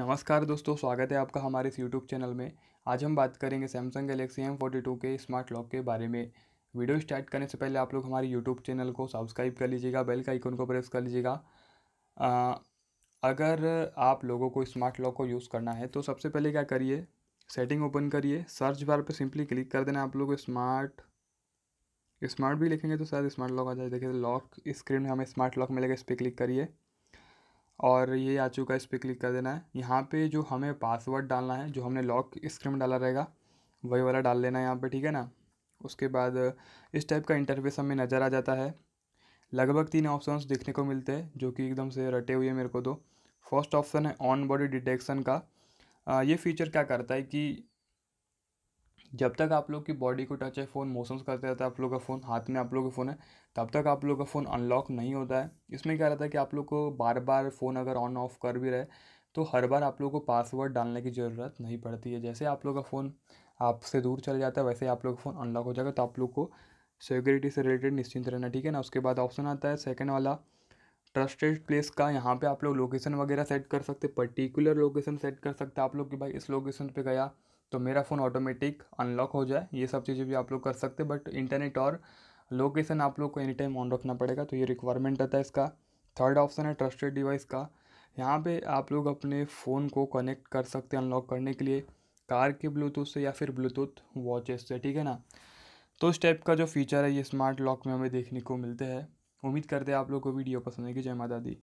नमस्कार दोस्तों स्वागत है आपका हमारे इस यूट्यूब चैनल में आज हम बात करेंगे Samsung Galaxy M forty two के स्मार्ट लॉक के बारे में वीडियो स्टार्ट करने से पहले आप लोग हमारे यूट्यूब चैनल को सब्सक्राइब कर लीजिएगा बेल का आइकन को प्रेस कर लीजिएगा अगर आप लोगों को स्मार्ट लॉक को यूज़ करना है तो सबसे पहले क्या करिए सेटिंग ओपन करिए सर्च बार पर सिंपली क्लिक कर देना आप लोग स्मार्ट स्मार्ट भी लिखेंगे तो शायद स्मार्ट लॉक आ जाए देखिए लॉक स्क्रीन में हमें स्मार्ट लॉक मिलेगा इस पर क्लिक करिए और ये आ चुका है इस पर क्लिक कर देना है यहाँ पे जो हमें पासवर्ड डालना है जो हमने लॉक स्क्रीन में डाला रहेगा वही वाला डाल लेना है यहाँ पे ठीक है ना उसके बाद इस टाइप का इंटरफेस हमें नज़र आ जाता है लगभग तीन ऑप्शंस देखने को मिलते हैं जो कि एकदम से रटे हुए मेरे को दो तो। फर्स्ट ऑप्शन है ऑन बॉडी डिटेक्शन का ये फीचर क्या करता है कि जब तक आप लोग की बॉडी को टच है फ़ोन मोशन करते रहता है आप लोग का फ़ोन हाथ में आप लोग का फ़ोन है तब तक आप लोग का फ़ोन अनलॉक नहीं होता है इसमें क्या रहता है कि आप लोग को बार बार फ़ोन अगर ऑन ऑफ कर भी रहे तो हर बार आप लोग को पासवर्ड डालने की ज़रूरत नहीं पड़ती है जैसे आप लोग का फ़ोन आपसे दूर चल जाता है वैसे आप लोग का फ़ोन अनलॉक हो जाएगा तो आप लोग को सिक्योरिटी से रिलेटेड निश्चिंत रहना ठीक है ना उसके बाद ऑप्शन आता है सेकेंड वाला ट्रस्टेड प्लेस का यहाँ पे आप लोग लोकेशन वगैरह सेट कर सकते पर्टिकुलर लोकेशन सेट कर सकते आप लोग कि भाई इस लोकेशन पे गया तो मेरा फ़ोन ऑटोमेटिक अनलॉक हो जाए ये सब चीज़ें भी आप लोग कर सकते बट इंटरनेट और लोकेशन आप लोग को एनी टाइम ऑन रखना पड़ेगा तो ये रिक्वायरमेंट रहता है इसका थर्ड ऑप्शन है ट्रस्टेड डिवाइस का यहाँ पे आप लोग अपने फ़ोन को कनेक्ट कर सकते हैं अनलॉक करने के लिए कार के ब्लूटूथ से या फिर ब्लूटूथ वॉचेस से ठीक है ना तो उस टाइप का जो फीचर है ये स्मार्ट लॉक में हमें देखने को मिलते हैं उम्मीद करते हैं आप लोग को वीडियो पसंद है कि जय माता दी